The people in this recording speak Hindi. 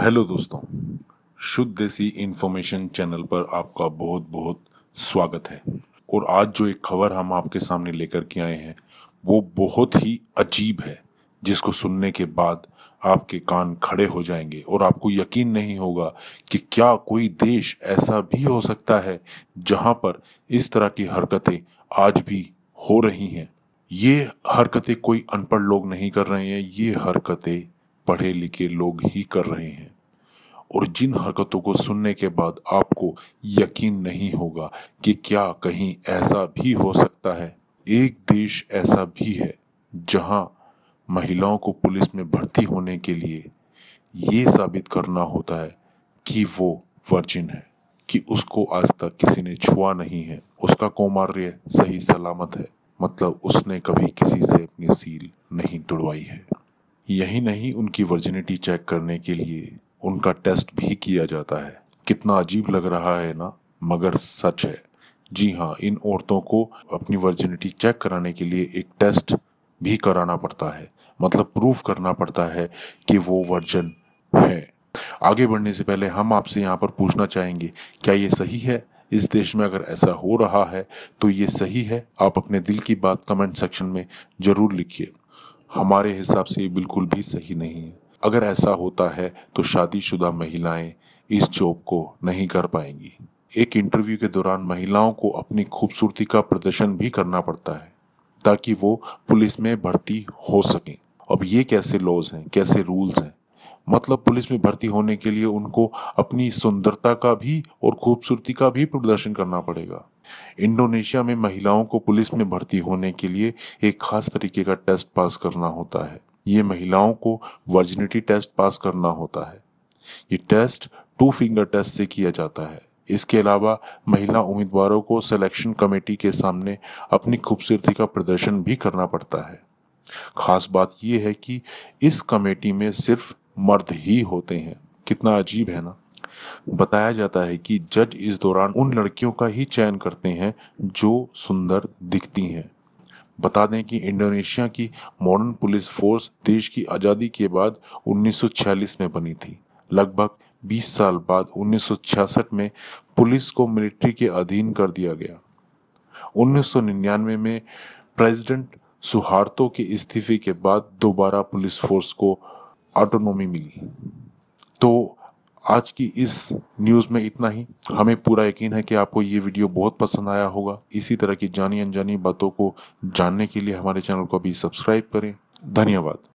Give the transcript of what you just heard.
हेलो दोस्तों शुद्ध देसी इन्फॉर्मेशन चैनल पर आपका बहुत बहुत स्वागत है और आज जो एक खबर हम आपके सामने लेकर के आए हैं वो बहुत ही अजीब है जिसको सुनने के बाद आपके कान खड़े हो जाएंगे और आपको यकीन नहीं होगा कि क्या कोई देश ऐसा भी हो सकता है जहां पर इस तरह की हरकतें आज भी हो रही हैं ये हरकतें कोई अनपढ़ लोग नहीं कर रहे हैं ये हरकतें पढ़े लिखे लोग ही कर रहे हैं और जिन हरकतों को सुनने के बाद आपको यकीन नहीं होगा कि क्या कहीं ऐसा भी हो सकता है एक देश ऐसा भी है जहां महिलाओं को पुलिस में भर्ती होने के लिए ये साबित करना होता है कि वो वर्जिन है कि उसको आज तक किसी ने छुआ नहीं है उसका कौमार्य सही सलामत है मतलब उसने कभी किसी से अपनी सील नहीं तुड़वाई है यही नहीं उनकी वर्जिनिटी चेक करने के लिए उनका टेस्ट भी किया जाता है कितना अजीब लग रहा है ना मगर सच है जी हाँ इन औरतों को अपनी वर्जिनिटी चेक कराने के लिए एक टेस्ट भी कराना पड़ता है मतलब प्रूफ करना पड़ता है कि वो वर्जन है आगे बढ़ने से पहले हम आपसे यहाँ पर पूछना चाहेंगे क्या ये सही है इस देश में अगर ऐसा हो रहा है तो ये सही है आप अपने दिल की बात कमेंट सेक्शन में ज़रूर लिखिए हमारे हिसाब से ये बिल्कुल भी सही नहीं है अगर ऐसा होता है तो शादीशुदा महिलाएं इस जॉब को नहीं कर पाएंगी एक इंटरव्यू के दौरान महिलाओं को अपनी खूबसूरती का प्रदर्शन भी करना पड़ता है ताकि वो पुलिस में भर्ती हो सकें अब ये कैसे लॉज हैं कैसे रूल्स हैं मतलब पुलिस में भर्ती होने के लिए उनको अपनी सुंदरता का भी और खूबसूरती का भी प्रदर्शन करना पड़ेगा इंडोनेशिया में महिलाओं को पुलिस में भर्ती होने के लिए एक खास तरीके का टेस्ट पास करना होता है ये महिलाओं को वर्जिनिटी टेस्ट पास करना होता है ये टेस्ट टू फिंगर टेस्ट से किया जाता है इसके अलावा महिला उम्मीदवारों को सिलेक्शन कमेटी के सामने अपनी खूबसूरती का प्रदर्शन भी करना पड़ता है खास बात यह है कि इस कमेटी में सिर्फ मर्द ही होते हैं कितना अजीब है ना बताया जाता है कि जज इस दौरान उन लड़कियों का ही चयन करते हैं जो सुंदर दिखती हैं बता दें कि इंडोनेशिया की मॉडर्न पुलिस फोर्स देश की आज़ादी के बाद 1946 में बनी थी लगभग 20 साल बाद 1966 में पुलिस को मिलिट्री के अधीन कर दिया गया 1999 में प्रेसिडेंट सुहार्तो के इस्तीफे के बाद दोबारा पुलिस फोर्स को ऑटोनोमी मिली तो आज की इस न्यूज़ में इतना ही हमें पूरा यकीन है कि आपको ये वीडियो बहुत पसंद आया होगा इसी तरह की जानी अनजानी बातों को जानने के लिए हमारे चैनल को अभी सब्सक्राइब करें धन्यवाद